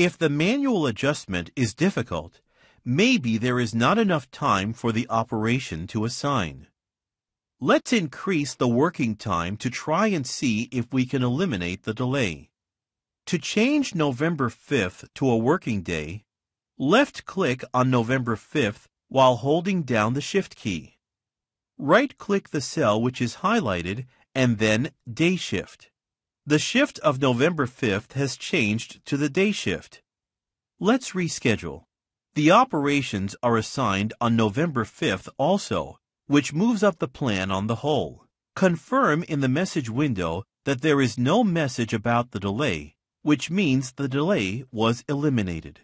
If the manual adjustment is difficult, maybe there is not enough time for the operation to assign. Let's increase the working time to try and see if we can eliminate the delay. To change November 5th to a working day, left-click on November 5th while holding down the Shift key. Right-click the cell which is highlighted and then Day Shift. The shift of November 5th has changed to the day shift. Let's reschedule. The operations are assigned on November 5th also, which moves up the plan on the whole. Confirm in the message window that there is no message about the delay, which means the delay was eliminated.